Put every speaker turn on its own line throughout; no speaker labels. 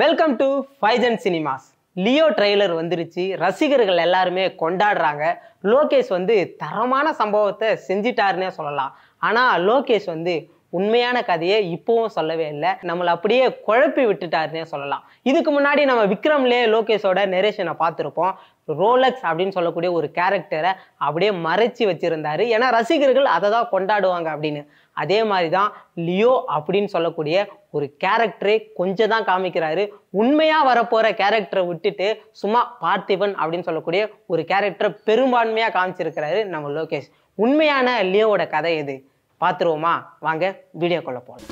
welcome to Faizan cinemas Leo trailer வந்துருச்சு ரசிகர்கள் எல்லாருமே கொண்டாடுறாங்க லோகேஷ் வந்து தரமான சம்பவத்தை செஞ்சிட்டாருன்னே சொல்லலாம் ஆனால் லோகேஷ் வந்து உண்மையான கதையை இப்போவும் சொல்லவே இல்லை நம்மளை அப்படியே குழப்பி விட்டுட்டாருன்னே சொல்லலாம் இதுக்கு முன்னாடி நம்ம விக்ரம்லே லோகேஷோட நெரேஷனை பார்த்துருப்போம் ரோலக்ஸ் அப்படின்னு சொல்லக்கூடிய ஒரு கேரக்டரை அப்படியே மறைச்சி வச்சுருந்தாரு ஏன்னா ரசிகர்கள் அதை தான் கொண்டாடுவாங்க அப்படின்னு அதே மாதிரி தான் லியோ அப்படின்னு சொல்லக்கூடிய ஒரு கேரக்டரை கொஞ்சம் தான் காமிக்கிறாரு உண்மையாக வரப்போகிற கேரக்டரை விட்டுட்டு சும்மா பார்த்திபன் அப்படின்னு சொல்லக்கூடிய ஒரு கேரக்டரை பெரும்பான்மையாக காமிச்சிருக்கிறாரு நம்ம லோகேஷ் உண்மையான லியோவோட கதை எது பார்த்துருவோமா வாங்க வீடியோ கொள்ள போகலாம்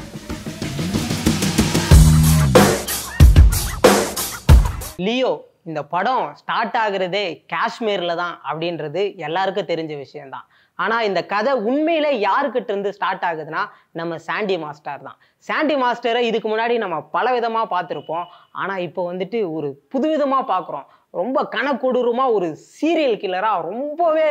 லியோ இந்த படம் ஸ்டார்ட் ஆகுறதே காஷ்மீரில் தான் அப்படின்றது எல்லாருக்கும் தெரிஞ்ச விஷயம்தான் ஆனால் இந்த கதை உண்மையில யாருக்கிட்ட இருந்து ஸ்டார்ட் ஆகுதுன்னா நம்ம சாண்டி மாஸ்டர் தான் சாண்டி மாஸ்டரை இதுக்கு முன்னாடி நம்ம பல விதமாக பார்த்துருப்போம் ஆனால் இப்போ வந்துட்டு ஒரு புதுவிதமாக பார்க்குறோம் ரொம்ப கணக்கொடூரமாக ஒரு சீரியல் கில்லராக ரொம்பவே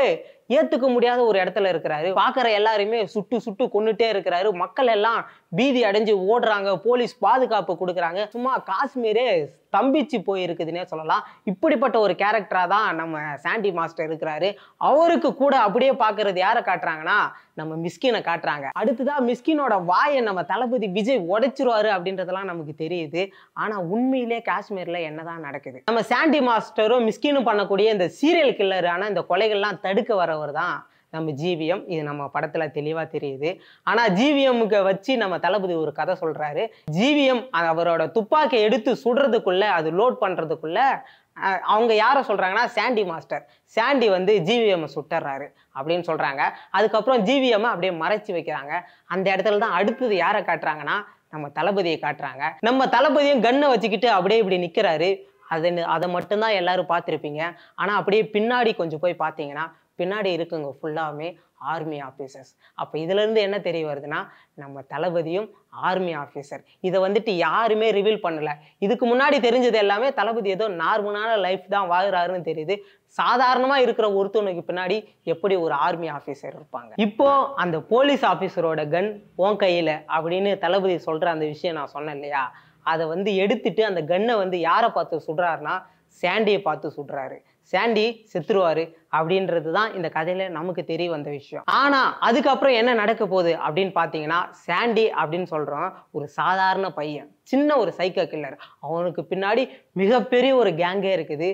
ஏத்துக்க முடியாத ஒரு இடத்துல இருக்கிறாரு பாக்குற எல்லாருமே சுட்டு சுட்டு கொண்டுட்டே இருக்கிறாரு மக்கள் எல்லாம் பீதி அடைஞ்சு ஓடுறாங்க போலீஸ் பாதுகாப்பு கொடுக்குறாங்க சும்மா காஷ்மீரே தம்பிச்சு போயிருக்குதுன்னே சொல்லலாம் இப்படிப்பட்ட ஒரு கேரக்டராக தான் நம்ம சாண்டி மாஸ்டர் இருக்கிறாரு அவருக்கு கூட அப்படியே பார்க்கறது யாரை காட்டுறாங்கன்னா நம்ம மிஸ்கினை காட்டுறாங்க அடுத்துதான் மிஸ்கினோட வாயை நம்ம தளபதி விஜய் உடைச்சிருவாரு அப்படின்றதெல்லாம் நமக்கு தெரியுது ஆனால் உண்மையிலே காஷ்மீரில் என்னதான் நடக்குது நம்ம சாண்டி மாஸ்டரும் மிஸ்கினும் பண்ணக்கூடிய இந்த சீரியல் கில்லரான இந்த கொலைகள்லாம் தடுக்க வர தலைவர் தான் நம்ம ஜிவிஎம் இது நம்ம படத்தில் தெளிவாக தெரியுது ஆனால் ஜிவிஎம்முக்கு வச்சு நம்ம தளபதி ஒரு கதை சொல்கிறாரு ஜிவிஎம் அவரோட துப்பாக்கி எடுத்து சுடுறதுக்குள்ளே அது லோட் பண்ணுறதுக்குள்ளே அவங்க யாரை சொல்கிறாங்கன்னா சாண்டி மாஸ்டர் சாண்டி வந்து ஜிவிஎம் சுட்டுறாரு அப்படின்னு சொல்கிறாங்க அதுக்கப்புறம் ஜிவிஎம் அப்படியே மறைச்சி வைக்கிறாங்க அந்த இடத்துல தான் அடுத்தது யாரை காட்டுறாங்கன்னா நம்ம தளபதியை காட்டுறாங்க நம்ம தளபதியும் கண்ணை வச்சுக்கிட்டு அப்படியே இப்படி நிற்கிறாரு அதை அதை மட்டும்தான் எல்லாரும் பார்த்துருப்பீங்க ஆனால் அப்படியே பின்னாடி கொஞ்சம் போய் பார்த்தீங்கன்னா பின்னாடி இருக்குங்க ஃபுல்லாமே ஆர்மி ஆஃபீஸர்ஸ் அப்போ இதுலேருந்து என்ன தெரிய வருதுன்னா நம்ம தளபதியும் ஆர்மி ஆஃபீஸர் இதை வந்துட்டு யாருமே ரிவீல் பண்ணலை இதுக்கு முன்னாடி தெரிஞ்சது எல்லாமே தளபதி ஏதோ நார்மலான லைஃப் தான் வாழ்கிறாருன்னு தெரியுது சாதாரணமாக இருக்கிற ஒருத்தவனுக்கு பின்னாடி எப்படி ஒரு ஆர்மி ஆஃபீஸர் இருப்பாங்க இப்போ அந்த போலீஸ் ஆஃபீஸரோட கன் உன் கையில் அப்படின்னு தளபதி சொல்கிற அந்த விஷயம் நான் சொன்னேன் இல்லையா அதை வந்து எடுத்துட்டு அந்த கன்னை வந்து யாரை பார்த்து சுடுறாருன்னா சாண்டியை பார்த்து சுடுறாரு சாண்டி செத்துருவாரு அப்படின்றது தான் இந்த கதையில நமக்கு தெரிய வந்த விஷயம் ஆனா அதுக்கப்புறம் என்ன நடக்க போகுது அப்படின்னு பாத்தீங்கன்னா சாண்டி அப்படின்னு சொல்றோம் ஒரு சாதாரண பையன் சின்ன ஒரு சைக்கோ கில்லர் அவனுக்கு பின்னாடி மிகப்பெரிய ஒரு கேங்கே இருக்குது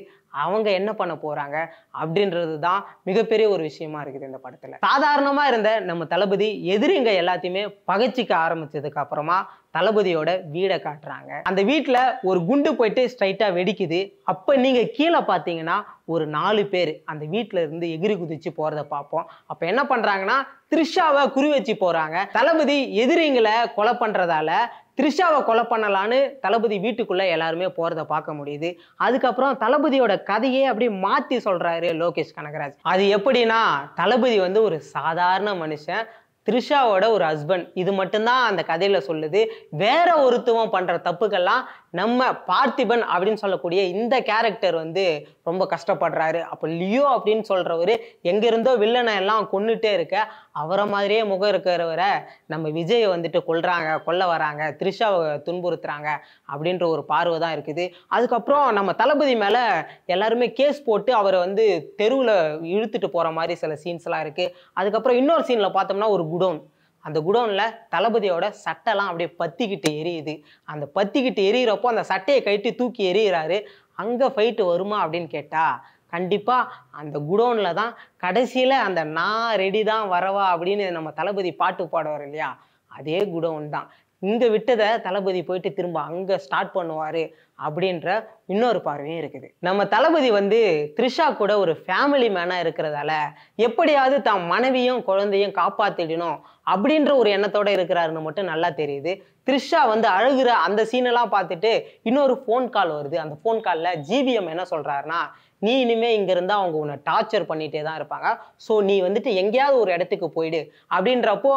அவங்க என்ன பண்ண போகிறாங்க அப்படின்றது தான் மிகப்பெரிய ஒரு விஷயமா இருக்குது இந்த படத்தில் சாதாரணமாக இருந்த நம்ம தளபதி எதிரிங்க எல்லாத்தையுமே பகைச்சிக்க ஆரம்பிச்சதுக்கு அப்புறமா தளபதியோட வீடை காட்டுறாங்க அந்த வீட்டில் ஒரு குண்டு போயிட்டு ஸ்ட்ரைட்டாக வெடிக்குது அப்போ நீங்கள் கீழே பார்த்தீங்கன்னா ஒரு நாலு பேர் அந்த வீட்டில் இருந்து எகிரி குதிச்சு போகிறத பார்ப்போம் அப்போ என்ன பண்ணுறாங்கன்னா த்ரிஷாவை குறி வச்சு போகிறாங்க தளபதி எதிரிங்களை கொலை பண்ணுறதால த்ரிஷாவை கொலை பண்ணலான்னு தளபதி வீட்டுக்குள்ளே எல்லாருமே போகிறத பார்க்க முடியுது அதுக்கப்புறம் தளபதியோட கதையே அப்படியே மாற்றி சொல்கிறாரு லோகேஷ் கனகராஜ் அது எப்படின்னா தளபதி வந்து ஒரு சாதாரண மனுஷன் த்ரிஷாவோட ஒரு ஹஸ்பண்ட் இது மட்டும்தான் அந்த கதையில் சொல்லுது வேற ஒருத்துவம் பண்ணுற தப்புக்கெல்லாம் நம்ம பார்த்திபன் அப்படின்னு சொல்லக்கூடிய இந்த கேரக்டர் வந்து ரொம்ப கஷ்டப்படுறாரு அப்போ லியோ அப்படின்னு சொல்கிறவர் எங்கேருந்தோ வில்லனை எல்லாம் கொண்டுட்டே இருக்க அவரை மாதிரியே முகம் இருக்கிறவரை நம்ம விஜயை வந்துட்டு கொள்றாங்க கொல்ல வராங்க த்ரிஷாவை துன்புறுத்துறாங்க அப்படின்ற ஒரு பார்வை தான் இருக்குது அதுக்கப்புறம் நம்ம தளபதி மேலே எல்லாருமே கேஸ் போட்டு அவரை வந்து தெருவில் இழுத்துட்டு போகிற மாதிரி சில சீன்ஸ்லாம் இருக்குது அதுக்கப்புறம் இன்னொரு சீனில் பார்த்தோம்னா ஒரு குடோன் அந்த குடோனில் தளபதியோட சட்டைலாம் அப்படியே பத்திக்கிட்டு எரியுது அந்த பத்திக்கிட்டு எரியிறப்போ அந்த சட்டையை கட்டி தூக்கி எரியிறாரு அங்கே ஃபைட்டு வருமா அப்படின்னு கேட்டால் கண்டிப்பாக அந்த குடோனில் தான் கடைசியில் அந்த நான் ரெடி தான் வரவா அப்படின்னு நம்ம தளபதி பாட்டு பாடுவார் இல்லையா அதே குடோன் தான் இந்த விட்டதை தளபதி போயிட்டு திரும்ப அங்கே ஸ்டார்ட் பண்ணுவார் அப்படின்ற இன்னொரு பார்வையும் இருக்குது நம்ம தளபதி வந்து த்ரிஷா கூட ஒரு ஃபேமிலி மேனாக இருக்கிறதால எப்படியாவது தான் மனைவியும் குழந்தையும் காப்பாற்றிடணும் அப்படின்ற ஒரு எண்ணத்தோடு இருக்கிறாருன்னு மட்டும் நல்லா தெரியுது த்ரிஷா வந்து அழுகிற அந்த சீனெல்லாம் பார்த்துட்டு இன்னொரு ஃபோன் கால் வருது அந்த ஃபோன் காலில் ஜிபிஎம் என்ன சொல்கிறாருன்னா நீ இனிமேல் இங்கே இருந்தால் அவங்க உன்னை டார்ச்சர் பண்ணிகிட்டே தான் இருப்பாங்க ஸோ நீ வந்துட்டு எங்கேயாவது ஒரு இடத்துக்கு போயிடு அப்படின்றப்போ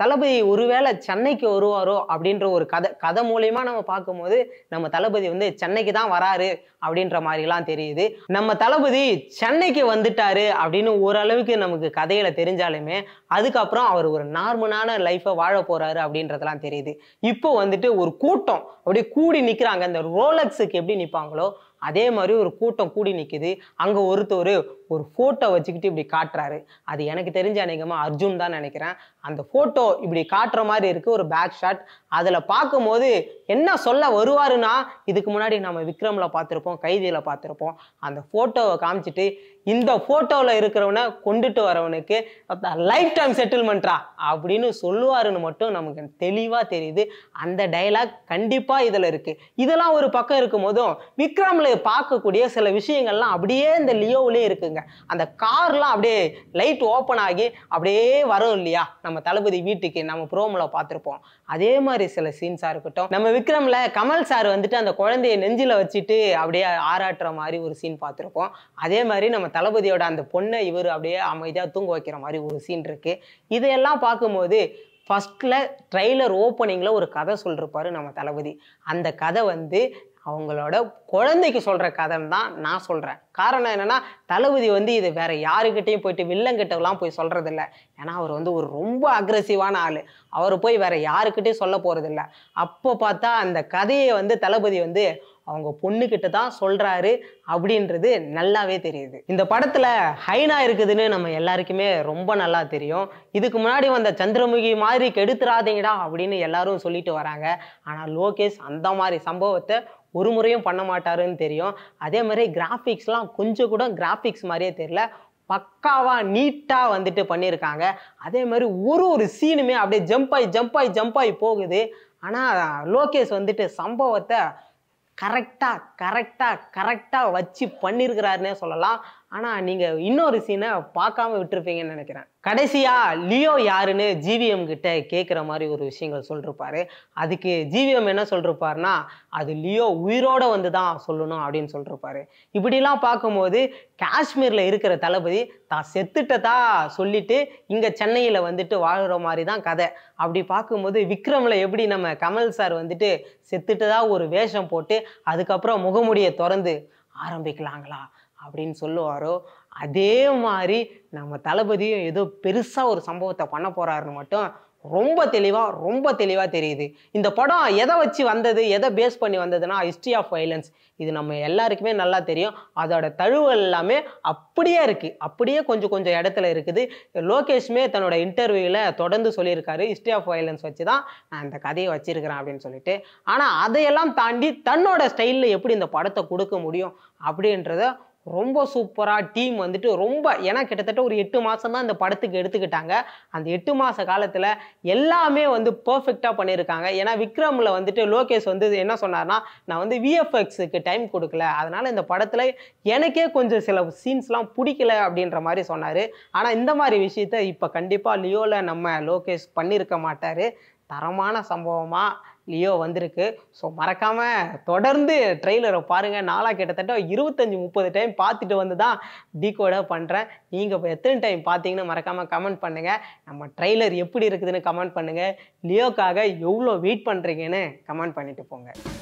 தளபதி ஒருவேளை சென்னைக்கு வருவாரோ அப்படின்ற ஒரு கதை கதை மூலயமா நம்ம பார்க்கும்போது நம்ம தளபதி வந்து சென்னைக்கு தான் வராரு அப்படின்ற மாதிரிலாம் தெரியுது நம்ம தளபதி சென்னைக்கு வந்துட்டாரு அப்படின்னு ஓரளவுக்கு நமக்கு கதையில தெரிஞ்சாலுமே அதுக்கப்புறம் அவர் ஒரு நார்மலான லைஃப்பை வாழ போறாரு அப்படின்றதெல்லாம் தெரியுது இப்போ வந்துட்டு ஒரு கூட்டம் அப்படியே கூடி நிற்கிறாங்க அந்த ரோலக்ஸுக்கு எப்படி நிற்பாங்களோ அதே மாதிரி ஒரு கூட்டம் கூடி நிற்குது அங்கே ஒருத்தர் ஒரு ஃபோட்டோ வச்சுக்கிட்டு இப்படி காட்டுறாரு அது எனக்கு தெரிஞ்ச அநேகமாக அர்ஜுன் தான் நினைக்கிறேன் அந்த ஃபோட்டோ இப்படி காட்டுற மாதிரி இருக்குது ஒரு பேக் ஷாட் அதில் பார்க்கும்போது என்ன சொல்ல வருவாருன்னா இதுக்கு முன்னாடி நம்ம விக்ரமில் பார்த்துருப்போம் கைதியில் பார்த்துருப்போம் அந்த ஃபோட்டோவை காமிச்சிட்டு இந்த ஃபோட்டோவில் இருக்கிறவனை கொண்டுட்டு வரவனுக்கு லைஃப் டைம் செட்டில்மெண்ட்ரா அப்படின்னு சொல்லுவாருன்னு மட்டும் நமக்கு தெளிவாக தெரியுது அந்த டைலாக் கண்டிப்பாக இதில் இருக்குது இதெல்லாம் ஒரு பக்கம் இருக்கும் போதும் விக்ரமில் பார்க்கக்கூடிய சில விஷயங்கள்லாம் அப்படியே இந்த லியோவிலே இருக்குங்க அந்த கார்லாம் அப்படியே லைட் ஓப்பன் ஆகி அப்படியே வரும் இல்லையா நம்ம தளபதி வீட்டுக்கு நம்ம ப்ரோமில் பார்த்துருப்போம் அதே மாதிரி சில சீன்ஸாக இருக்கட்டும் நம்ம விக்ரமில் கமல் சார் வந்துட்டு அந்த குழந்தைய நெஞ்சில் வச்சுட்டு அப்படியே ஆராட்டுற மாதிரி ஒரு சீன் பார்த்துருக்கோம் அதே மாதிரி நம்ம தளபதியோட அந்த பொண்ணை இவர் அப்படியே அமைதியாக தூங்க வைக்கிற மாதிரி ஒரு சீன் இருக்குது இதையெல்லாம் பார்க்கும்போது ஃபஸ்ட்டில் ட்ரெய்லர் ஓப்பனிங்கில் ஒரு கதை சொல்லிருப்பாரு நம்ம தளபதி அந்த கதை வந்து அவங்களோட குழந்தைக்கு சொல்கிற கதைன்னு தான் நான் சொல்கிறேன் காரணம் என்னென்னா தளபதி வந்து இது வேறு யாருக்கிட்டேயும் போயிட்டு வில்லங்கிட்டலாம் போய் சொல்கிறதில்ல ஏன்னா அவர் வந்து ஒரு ரொம்ப அக்ரெசிவான ஆள் அவர் போய் வேறு யாருக்கிட்டேயும் சொல்ல போகிறதில்ல அப்போ பார்த்தா அந்த கதையை வந்து தளபதி வந்து அவங்க பொண்ணுக்கிட்ட தான் சொல்கிறாரு அப்படின்றது நல்லாவே தெரியுது இந்த படத்தில் ஹைனா இருக்குதுன்னு நம்ம எல்லாருக்குமே ரொம்ப நல்லா தெரியும் இதுக்கு முன்னாடி வந்த சந்திரமுகி மாதிரி கெடுத்துறாதீங்கடா அப்படின்னு எல்லாரும் சொல்லிட்டு வராங்க ஆனால் லோகேஷ் அந்த மாதிரி சம்பவத்தை ஒரு முறையும் பண்ண மாட்டாருன்னு தெரியும் அதே மாதிரி கிராஃபிக்ஸ்லாம் கொஞ்சம் கூட கிராஃபிக்ஸ் மாதிரியே தெரில பக்காவாக நீட்டாக வந்துட்டு பண்ணியிருக்காங்க அதே மாதிரி ஒரு ஒரு சீனுமே அப்படியே ஜம்ப் ஆகி ஜம்ப் ஆகி ஜம்ப் ஆகி போகுது ஆனால் லோகேஷ் வந்துட்டு சம்பவத்தை கரெக்டாக கரெக்டாக கரெக்டாக வச்சு பண்ணியிருக்கிறாருன்னே சொல்லலாம் ஆனால் நீங்கள் இன்னொரு சீனை பார்க்காம விட்டுருப்பீங்கன்னு நினைக்கிறேன் கடைசியாக லியோ யாருன்னு ஜிவிஎம் கிட்ட கேட்குற மாதிரி ஒரு விஷயங்கள் சொல்லிருப்பாரு அதுக்கு ஜிவிஎம் என்ன சொல்லிருப்பாருனா அது லியோ உயிரோட வந்து தான் சொல்லணும் அப்படின்னு சொல்லிருப்பாரு இப்படிலாம் பார்க்கும்போது காஷ்மீரில் இருக்கிற தளபதி தான் செத்துட்டதா சொல்லிட்டு இங்கே சென்னையில் வந்துட்டு வாழ்கிற மாதிரி தான் கதை அப்படி பார்க்கும்போது விக்ரமில் எப்படி நம்ம கமல் சார் வந்துட்டு செத்துட்டதா ஒரு வேஷம் போட்டு அதுக்கப்புறம் முகமுடியை திறந்து ஆரம்பிக்கலாங்களா அப்படின்னு சொல்லுவாரோ அதே மாதிரி நம்ம தளபதியும் ஏதோ பெருசாக ஒரு சம்பவத்தை பண்ண போகிறாருன்னு மட்டும் ரொம்ப தெளிவாக ரொம்ப தெளிவாக தெரியுது இந்த படம் எதை வச்சு வந்தது எதை பேஸ் பண்ணி வந்ததுன்னா ஹிஸ்ட்ரி ஆஃப் வைலன்ஸ் இது நம்ம எல்லாருக்குமே நல்லா தெரியும் அதோட தழுவல் எல்லாமே அப்படியே இருக்குது அப்படியே கொஞ்சம் கொஞ்சம் இடத்துல இருக்குது லோகேஷ்மே தன்னோட இன்டர்வியூவில் தொடர்ந்து சொல்லியிருக்காரு ஹிஸ்ட்ரி ஆஃப் வைலன்ஸ் வச்சு தான் நான் இந்த கதையை வச்சுருக்கிறேன் அப்படின்னு சொல்லிட்டு ஆனால் அதையெல்லாம் தாண்டி தன்னோட ஸ்டைலில் எப்படி இந்த படத்தை கொடுக்க முடியும் அப்படின்றத ரொம்ப சூப்பராக டீம் வந்துட்டு ரொம்ப ஏன்னா கிட்டத்தட்ட ஒரு எட்டு மாதம் தான் இந்த படத்துக்கு எடுத்துக்கிட்டாங்க அந்த எட்டு மாத காலத்தில் எல்லாமே வந்து பர்ஃபெக்டாக பண்ணியிருக்காங்க ஏன்னா விக்ரமில் வந்துட்டு லோகேஷ் வந்து என்ன சொன்னார்னா நான் வந்து விஎஃப்எக்ஸுக்கு டைம் கொடுக்கல அதனால் இந்த படத்தில் எனக்கே கொஞ்சம் சில சீன்ஸ்லாம் பிடிக்கல அப்படின்ற மாதிரி சொன்னார் ஆனால் இந்த மாதிரி விஷயத்த இப்போ கண்டிப்பாக லியோவில் நம்ம லோகேஷ் பண்ணியிருக்க மாட்டார் தரமான சம்பவமாக லியோ வந்திருக்கு ஸோ மறக்காமல் தொடர்ந்து ட்ரெய்லரை பாருங்கள் நாளாக கிட்டத்தட்ட இருபத்தஞ்சி முப்பது டைம் பார்த்துட்டு வந்து தான் டீகோடாக பண்ணுறேன் நீங்கள் இப்போ எத்தனை டைம் பார்த்தீங்கன்னு மறக்காமல் கமெண்ட் பண்ணுங்கள் நம்ம ட்ரெய்லர் எப்படி இருக்குதுன்னு கமெண்ட் பண்ணுங்கள் லியோக்காக எவ்வளோ வெயிட் பண்ணுறீங்கன்னு கமெண்ட் பண்ணிவிட்டு போங்க